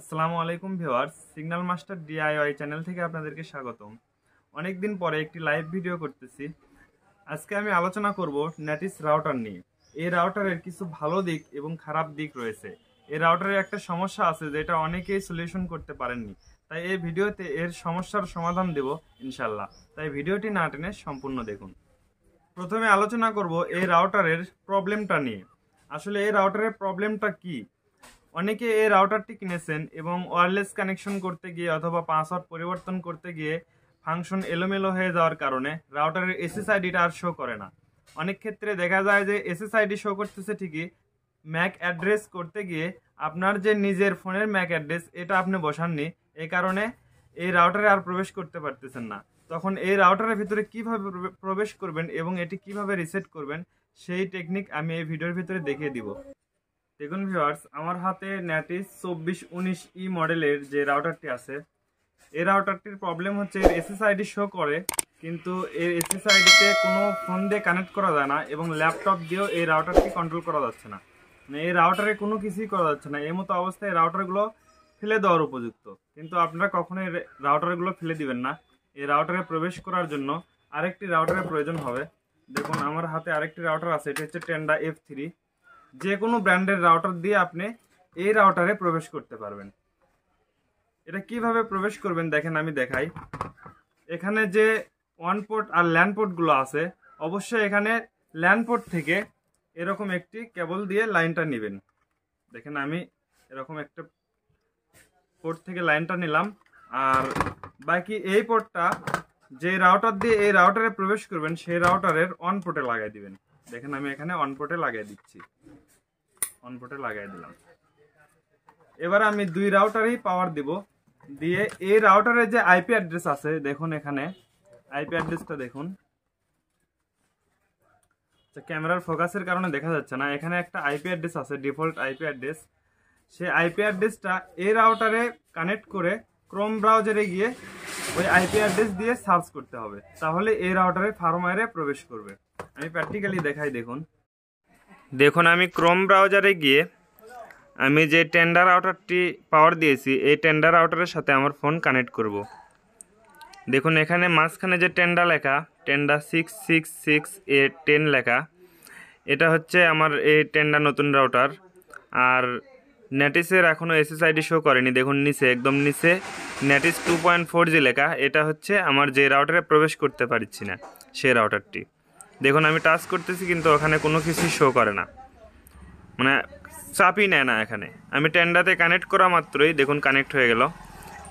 আসসালামু আলাইকুম viewers signal master DIY channel থেকে আপনাদেরকে স্বাগতম অনেক দিন পরে একটি লাইভ ভিডিও করতেছি আজকে আমি আলোচনা করব ন্যাটিস রাউটার নিয়ে এই রাউটারের কিছু ভালো দিক এবং খারাপ দিক রয়েছে এই রাউটারের একটা সমস্যা আছে যেটা অনেকেই সলিউশন করতে পারেননি তাই এই ভিডিওতে এর সমস্যার সমাধান দেব ইনশাল্লাহ তাই ভিডিওটি না টেনে সম্পূর্ণ দেখুন প্রথমে আলোচনা করব এই রাউটারের প্রবলেমটা নিয়ে আসলে এই রাউটারের প্রবলেমটা কী অনেকে এই রাউটারটি কিনেছেন এবং ওয়্যারলেস কানেকশন করতে গিয়ে অথবা পাসওয়ার্ড পরিবর্তন করতে গিয়ে ফাংশন এলোমেলো হয়ে যাওয়ার কারণে রাউটারের এসএসআইডিটা আর শো করে না অনেক ক্ষেত্রে দেখা যায় যে এসএসআইডি শো করতেছে ঠিকই ম্যাক অ্যাড্রেস করতে গিয়ে আপনার যে নিজের ফোনের ম্যাক অ্যাড্রেস এটা আপনি বসাননি এ কারণে এই রাউটারে আর প্রবেশ করতে পারতেছেন না তখন এই রাউটারের ভিতরে কিভাবে প্রবেশ করবেন এবং এটি কিভাবে রিসেট করবেন সেই টেকনিক আমি এই ভিডিওর ভিতরে দেখিয়ে দিব দেখুন ভিউয়ার্স আমার হাতে ন্যাটিস চব্বিশ উনিশ ই মডেলের যে রাউটারটি আছে এই রাউটারটির প্রবলেম হচ্ছে এর এসএসআইডি শো করে কিন্তু এর এসএসআইডিতে কোনো ফোন দিয়ে কানেক্ট করা যায় না এবং ল্যাপটপ দিয়েও এই রাউটারটি কন্ট্রোল করা যাচ্ছে না মানে এই রাউটারে কোনো কিছুই করা যাচ্ছে না এই মতো অবস্থায় রাউটারগুলো ফেলে দেওয়ার উপযুক্ত কিন্তু আপনারা কখনো এই রাউটারগুলো ফেলে দিবেন না এই রাউটারে প্রবেশ করার জন্য আরেকটি রাউটারের প্রয়োজন হবে দেখুন আমার হাতে আরেকটি রাউটার আছে এটি হচ্ছে টেন্ডা এফ থ্রি যে কোনো ব্র্যান্ডের রাউটার দিয়ে আপনি এই রাউটারে প্রবেশ করতে পারবেন এটা কিভাবে প্রবেশ করবেন দেখেন আমি দেখাই এখানে যে ওয়ান পোর্ট আর ল্যান্ডপোর্টগুলো আছে অবশ্যই এখানে ল্যান্ডপোর্ট থেকে এরকম একটি কেবল দিয়ে লাইনটা নেবেন দেখেন আমি এরকম একটা পোর্ট থেকে লাইনটা নিলাম আর বাকি এই পোর্টটা যে রাউটার দিয়ে এই রাউটারে প্রবেশ করবেন সেই রাউটারের অন পোর্টে লাগাই দিবেন দেখেন আমি এখানে অন পোর্টে লাগিয়ে দিচ্ছি অনপোর্টে লাগিয়ে দিলাম এবার আমি দুই রাউটারেই পাওয়ার দিব দিয়ে এই রাউটারের যে আইপি অ্যাড্রেস আছে দেখুন এখানে আইপি অ্যাড্রেসটা দেখুন ক্যামেরার আচ্ছা, ফোকাসের কারণে দেখা যাচ্ছে না এখানে একটা আইপি অ্যাড্রেস আছে ডিফল্ট আইপি অ্যাড্রেস সেই আইপি অ্যাড্রেসটা এই রাউটারে কানেক্ট করে ক্রোম ব্রাউজারে গিয়ে ওই আইপি অ্যাড্রেস দিয়ে সার্চ করতে হবে তাহলে এই রাউটারে ফার্মওয়্যারে প্রবেশ করবে আমি প্র্যাকটিক্যালি দেখাই দেখুন দেখুন আমি ক্রোম ব্রাউজারে গিয়ে আমি যে টেন্ডার আউটারটি পাওয়ার দিয়েছি এই টেন্ডার আউটারের সাথে আমার ফোন কানেক্ট করব। দেখুন এখানে মাঝখানে যে টেন্ডা লেখা Tenda six six six A ten লেখা এটা হচ্ছে আমার এই টেন্ডা নতুন রাউটার আর নেটিসের এখনও এসএসআইডি শো করেনি দেখুন নিচে একদম নিচে Netis two point four G লেখা এটা হচ্ছে আমার যে রাউটারে প্রবেশ করতে পারছি না সে রাউটারটি দেখুন আমি টাচ করতেছি কিন্তু ওখানে কোনো কিছুই শো করে না মানে চাপই নেয় না এখানে আমি টেন্ডাতে কানেক্ট করা মাত্রই দেখুন কানেক্ট হয়ে গেল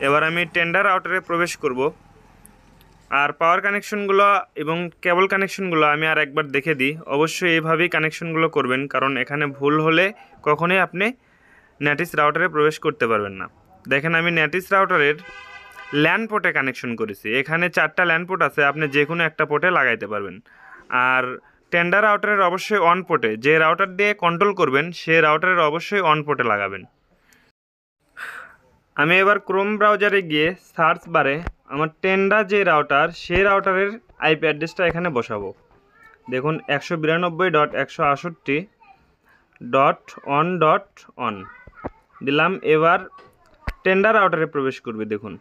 এবার আমি টেন্ডার আউটারে প্রবেশ করব আর পাওয়ার কানেকশনগুলো এবং কেবল কানেকশনগুলো আমি আর একবার দেখে দিই অবশ্যই এইভাবেই কানেকশনগুলো করবেন কারণ এখানে ভুল হলে কখনোই আপনি ন্যাটিস রাউটারে প্রবেশ করতে পারবেন না দেখেন আমি ন্যাটিস রাউটারের ল্যান্ড পোর্টে কানেকশন করেছি এখানে চারটা ল্যান্ড পোর্ট আছে আপনি যে কোনো একটা পোর্টে লাগাইতে পারবেন আর টেন্ডার রাউটারের অবশ্যই অন পোর্টে যে রাউটার দিয়ে কন্ট্রোল করবেন সে রাউটারের অবশ্যই অন পোর্টে লাগাবেন আমি এবার ক্রোম ব্রাউজারে গিয়ে সার্চ বারে আমার টেন্ডা যে রাউটার সেই রাউটারের আইপি অ্যাড্রেসটা এখানে বসাবো দেখুন একশো বিরানব্বই ডট একশো আষট্টি ডট অন ডট অন দিলাম এবার টেন্ডার রাউটারে প্রবেশ করবে দেখুন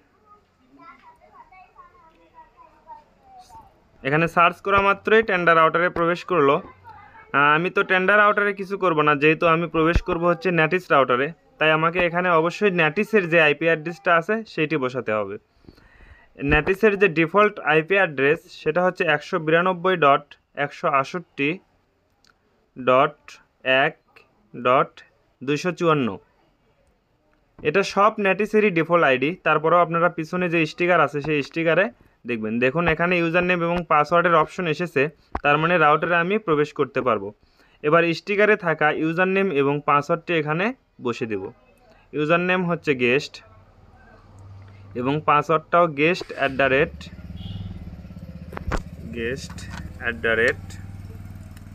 এখানে সার্চ করা মাত্রই টেন্ডার আউটারে প্রবেশ করলো আমি তো টেন্ডার আউটারে কিছু করব না যেহেতু আমি প্রবেশ করব হচ্ছে ন্যাটিস রাউটারে তাই আমাকে এখানে অবশ্যই ন্যাটিসের যে আইপি অ্যাড্রেসটা আছে সেইটি বসাতে হবে ন্যাটিসের যে ডিফল্ট আইপি অ্যাড্রেস সেটা হচ্ছে একশো বিরানব্বই ডট একশো আষট্টি ডট এক ডট দুইশো চুয়ান্ন এটা সব ন্যাটিসেরই ডিফল্ট আইডি তারপরেও আপনারা পিছনে যে স্টিকার আছে সেই স্টিকারে দেখবেন দেখুন এখানে ইউজার নেম এবং পাসওয়ার্ডের অপশন এসেছে তার মানে রাউটারে আমি প্রবেশ করতে পারবো এবার স্টিকারে থাকা ইউজার নেম এবং পাসওয়ার্ডটি এখানে বসে দেব ইউজার নেম হচ্ছে গেস্ট এবং পাসওয়ার্ডটাও guest at the rate guest at the rate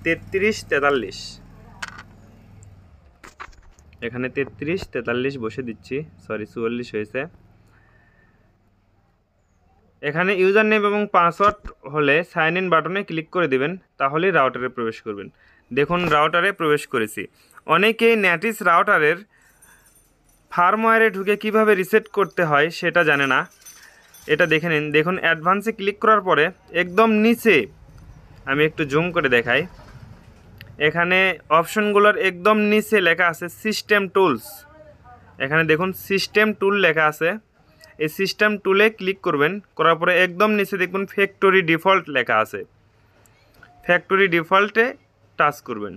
তেত্রিশ তেতাল্লিশ এখানে তেত্রিশ তেতাল্লিশ বসে দিচ্ছি সরি চুয়াল্লিশ হয়েছে এখানে ইউজার নেম এবং পাসওয়ার্ড হলে সাইন ইন বাটনে ক্লিক করে দেবেন তাহলেই রাউটারে প্রবেশ করবেন দেখুন রাউটারে প্রবেশ করেছি অনেকেই ন্যাটিস রাউটারের ফার্মওয়্যারে ঢুকে কিভাবে রিসেট করতে হয় সেটা জানে না এটা দেখে নিন দেখুন অ্যাডভান্সে ক্লিক করার পরে একদম নিচে আমি একটু জুম করে দেখাই এখানে অপশনগুলোর একদম নিচে লেখা আছে সিস্টেম টুলস এখানে দেখুন সিস্টেম টুল লেখা আছে এই সিস্টেম টুলে ক্লিক করবেন করার পরে একদম নিচে দেখবেন ফ্যাক্টরি ডিফল্ট লেখা আছে ফ্যাক্টরি ডিফল্টে টাচ করবেন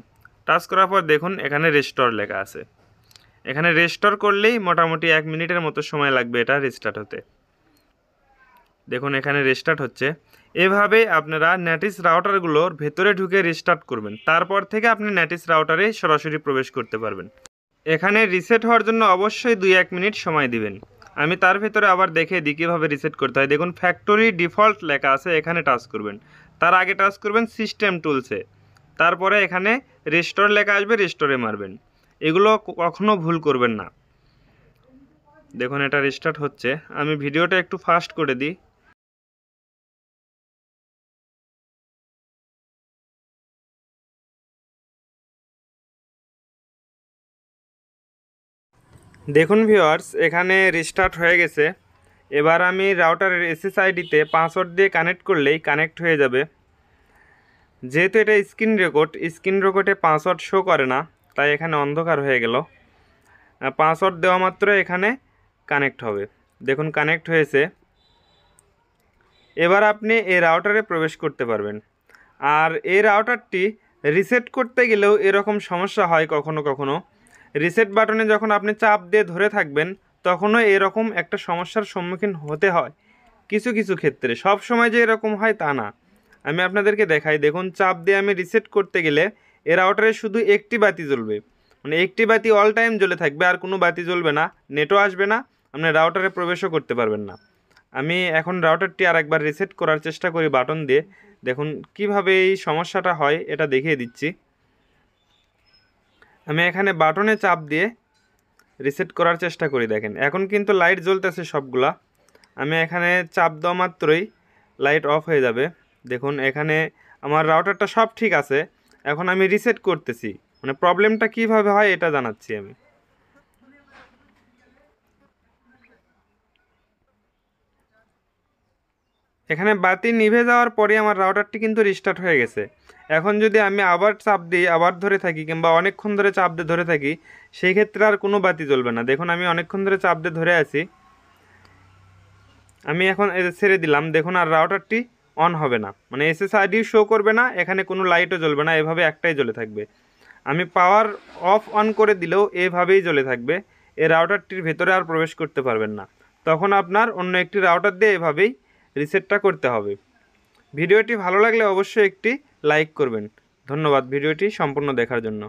টাচ করার পর দেখুন এখানে রেস্টোর লেখা আছে এখানে রেস্টোর করলেই মোটামুটি এক মিনিটের মতো সময় লাগবে এটা রেস্টার্ট হতে দেখুন এখানে রেস্টার্ট হচ্ছে এভাবে আপনারা ন্যাটিস রাউটারগুলোর ভেতরে ঢুকে রেস্টার্ট করবেন তারপর থেকে আপনি ন্যাটিস রাউটারে সরাসরি প্রবেশ করতে পারবেন এখানে রিসেট হওয়ার জন্য অবশ্যই দুই এক মিনিট সময় দিবেন আমি তার ভিতরে আবার দেখে দিই কীভাবে রিসেট করতে হয় দেখুন ফ্যাক্টরি ডিফল্ট লেখা আছে এখানে টাচ করবেন তার আগে টাচ করবেন সিস্টেম টুলসে তারপরে এখানে রেস্টোর লেখা আসবে রেস্টোরে মারবেন এগুলো কখনও ভুল করবেন না দেখুন এটা রিস্টার্ট হচ্ছে আমি ভিডিওটা একটু ফাস্ট করে দিই দেখুন ভিওয়ার্স এখানে রিস্টার্ট হয়ে গেছে এবার আমি রাউটারের এসএসআইডিতে পাসওয়ার্ড দিয়ে কানেক্ট করলেই কানেক্ট হয়ে যাবে যেহেতু এটা স্ক্রিন রেকর্ড স্ক্রিন রেকর্ডে পাসওয়ার্ড শো করে না তাই এখানে অন্ধকার হয়ে গেল পাসওয়ার্ড দেওয়া মাত্র এখানে কানেক্ট হবে দেখুন কানেক্ট হয়েছে এবার আপনি এই রাউটারে প্রবেশ করতে পারবেন আর এই রাউটারটি রিসেট করতে গেলেও এরকম সমস্যা হয় কখনো কখনো রিসেট বাটনে যখন আপনি চাপ দিয়ে ধরে থাকবেন তখনও এরকম একটা সমস্যার সম্মুখীন হতে হয় কিছু কিছু ক্ষেত্রে সব সময় যে এরকম হয় তা না আমি আপনাদেরকে দেখাই দেখুন চাপ দিয়ে আমি রিসেট করতে গেলে এর রাউটারে শুধু একটি বাতি জ্বলবে মানে একটি বাতি অল টাইম জ্বলে থাকবে আর কোনো বাতি জ্বলবে না নেটও আসবে না আপনি রাউটারে প্রবেশও করতে পারবেন না আমি এখন রাউটারটি আর একবার রিসেট করার চেষ্টা করি বাটন দিয়ে দেখুন কিভাবে এই সমস্যাটা হয় এটা দেখিয়ে দিচ্ছি আমি এখানে বাটনে চাপ দিয়ে রিসেট করার চেষ্টা করি দেখেন এখন কিন্তু লাইট জ্বলতেছে সবগুলা আমি এখানে চাপ দেওয়া মাত্রই লাইট অফ হয়ে যাবে দেখুন এখানে আমার রাউটারটা সব ঠিক আছে এখন আমি রিসেট করতেছি মানে প্রবলেমটা কিভাবে হয় এটা জানাচ্ছি আমি এখানে বাতি নিভে যাওয়ার পরে আমার রাউটারটি কিন্তু রিস্টার্ট হয়ে গেছে এখন যদি আমি আবার চাপ দিই আবার ধরে থাকি কিংবা অনেকক্ষণ ধরে চাপ দিয়ে ধরে থাকি সেই ক্ষেত্রে আর কোনো বাতি জ্বলবে না দেখুন আমি অনেকক্ষণ ধরে চাপ দিয়ে ধরে আছি আমি এখন ছেড়ে দিলাম দেখুন আর রাউটারটি অন হবে না মানে এসএসআইডি শো করবে না এখানে কোনো লাইটও জ্বলবে না এভাবে একটাই জ্বলে থাকবে আমি পাওয়ার অফ অন করে দিলেও এভাবেই জ্বলে থাকবে এই রাউটারটির ভেতরে আর প্রবেশ করতে পারবেন না তখন আপনার অন্য একটি রাউটার দিয়ে এভাবেই রিসেটটা করতে হবে ভিডিওটি ভালো লাগলে অবশ্যই একটি লাইক করবেন ধন্যবাদ ভিডিওটি সম্পূর্ণ দেখার জন্য